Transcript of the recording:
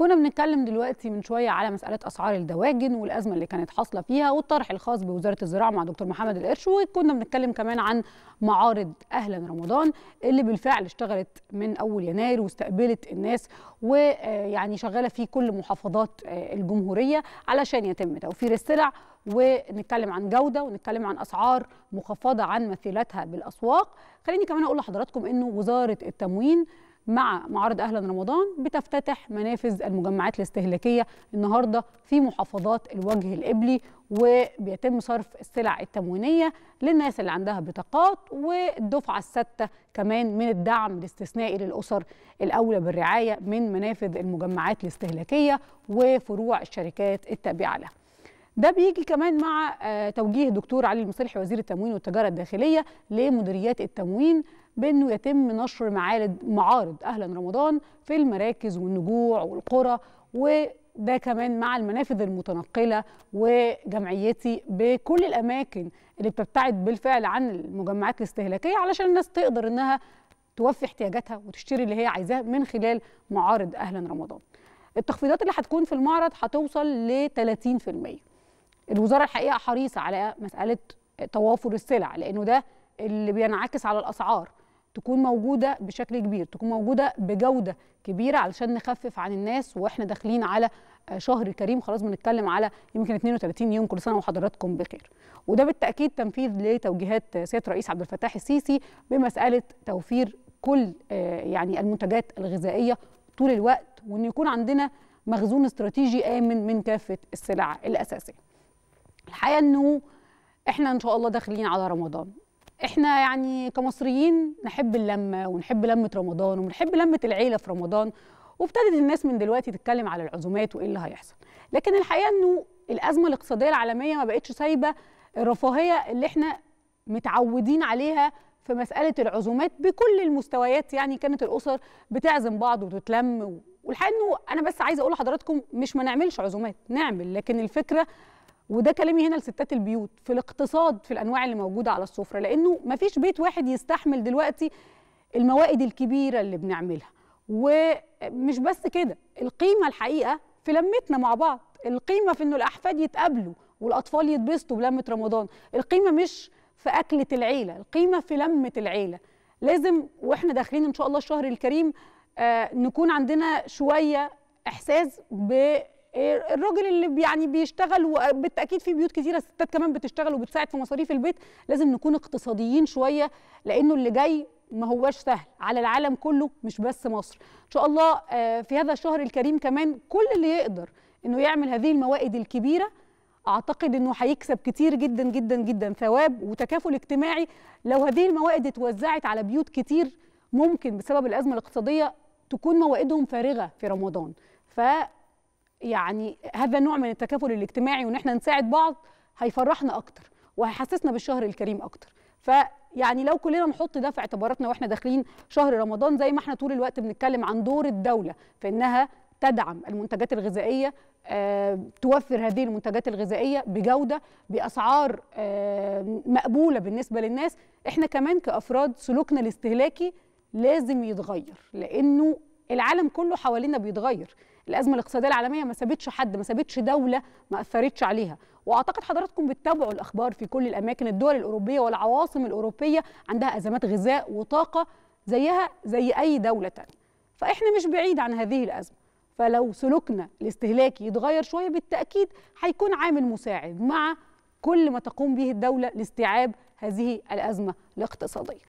كنا بنتكلم دلوقتي من شويه على مساله اسعار الدواجن والازمه اللي كانت حاصله فيها والطرح الخاص بوزاره الزراعه مع دكتور محمد القرش وكنا بنتكلم كمان عن معارض اهلا رمضان اللي بالفعل اشتغلت من اول يناير واستقبلت الناس ويعني شغاله في كل محافظات آه، الجمهوريه علشان يتم توفير السلع ونتكلم عن جوده ونتكلم عن اسعار مخفضه عن مثيلاتها بالاسواق خليني كمان اقول لحضراتكم انه وزاره التموين مع معرض أهلا رمضان بتفتتح منافذ المجمعات الاستهلاكية النهاردة في محافظات الوجه القبلي وبيتم صرف السلع التموينية للناس اللي عندها بطاقات والدفعة السادسة كمان من الدعم الاستثنائي للأسر الأولى بالرعاية من منافذ المجمعات الاستهلاكية وفروع الشركات التابعة لها ده بيجي كمان مع آه، توجيه دكتور علي المصلحي وزير التموين والتجاره الداخليه لمديريات التموين بانه يتم نشر معارض معارض اهلا رمضان في المراكز والنجوع والقرى وده كمان مع المنافذ المتنقله وجمعيتي بكل الاماكن اللي بتبتعد بالفعل عن المجمعات الاستهلاكيه علشان الناس تقدر انها توفي احتياجاتها وتشتري اللي هي عايزاه من خلال معارض اهلا رمضان. التخفيضات اللي هتكون في المعرض هتوصل ل 30%. الوزاره الحقيقه حريصه على مساله توافر السلع لانه ده اللي بينعكس على الاسعار تكون موجوده بشكل كبير تكون موجوده بجوده كبيره علشان نخفف عن الناس واحنا داخلين على شهر كريم خلاص بنتكلم على يمكن 32 يوم كل سنه وحضراتكم بخير وده بالتاكيد تنفيذ لتوجيهات سياده الرئيس عبد الفتاح السيسي بمساله توفير كل آه، يعني المنتجات الغذائيه طول الوقت وان يكون عندنا مخزون استراتيجي امن من كافه السلع الاساسيه معايا انه احنا ان شاء الله داخلين على رمضان احنا يعني كمصريين نحب اللمه ونحب لمه رمضان ونحب لمه العيله في رمضان وابتدت الناس من دلوقتي تتكلم على العزومات وايه اللي هيحصل لكن الحقيقه انه الازمه الاقتصاديه العالميه ما بقتش سايبه الرفاهيه اللي احنا متعودين عليها في مساله العزومات بكل المستويات يعني كانت الاسر بتعزم بعض وتتلم والحقيقه انه انا بس عايزه اقول لحضراتكم مش ما نعملش عزومات نعمل لكن الفكره وده كلامي هنا لستات البيوت في الاقتصاد في الانواع اللي موجوده على السفره لانه ما فيش بيت واحد يستحمل دلوقتي الموائد الكبيره اللي بنعملها ومش بس كده القيمه الحقيقه في لمتنا مع بعض القيمه في انه الاحفاد يتقابلوا والاطفال يتبسطوا بلمه رمضان القيمه مش في اكله العيله القيمه في لمه العيله لازم واحنا داخلين ان شاء الله الشهر الكريم آه نكون عندنا شويه احساس ب آه، الراجل اللي يعني بيشتغل وبالتاكيد في بيوت كثيره ستات كمان بتشتغل وبتساعد في مصاريف البيت لازم نكون اقتصاديين شويه لانه اللي جاي ما هواش سهل على العالم كله مش بس مصر ان شاء الله آه، في هذا الشهر الكريم كمان كل اللي يقدر انه يعمل هذه الموائد الكبيره اعتقد انه هيكسب كتير جدا جدا جدا ثواب وتكافل اجتماعي لو هذه الموائد اتوزعت على بيوت كتير ممكن بسبب الازمه الاقتصاديه تكون موائدهم فارغه في رمضان ف يعني هذا النوع من التكافل الاجتماعي وان احنا نساعد بعض هيفرحنا اكتر وهيحسسنا بالشهر الكريم اكتر فيعني لو كلنا نحط ده في اعتباراتنا واحنا داخلين شهر رمضان زي ما احنا طول الوقت بنتكلم عن دور الدوله في انها تدعم المنتجات الغذائيه آه، توفر هذه المنتجات الغذائيه بجوده باسعار آه، مقبوله بالنسبه للناس احنا كمان كافراد سلوكنا الاستهلاكي لازم يتغير لانه العالم كله حوالينا بيتغير الازمه الاقتصاديه العالميه ما سابتش حد ما سابتش دوله ما اثرتش عليها واعتقد حضراتكم بتتابعوا الاخبار في كل الاماكن الدول الاوروبيه والعواصم الاوروبيه عندها ازمات غذاء وطاقه زيها زي اي دوله تانية فاحنا مش بعيد عن هذه الازمه فلو سلوكنا الاستهلاكي يتغير شويه بالتاكيد هيكون عامل مساعد مع كل ما تقوم به الدوله لاستيعاب هذه الازمه الاقتصاديه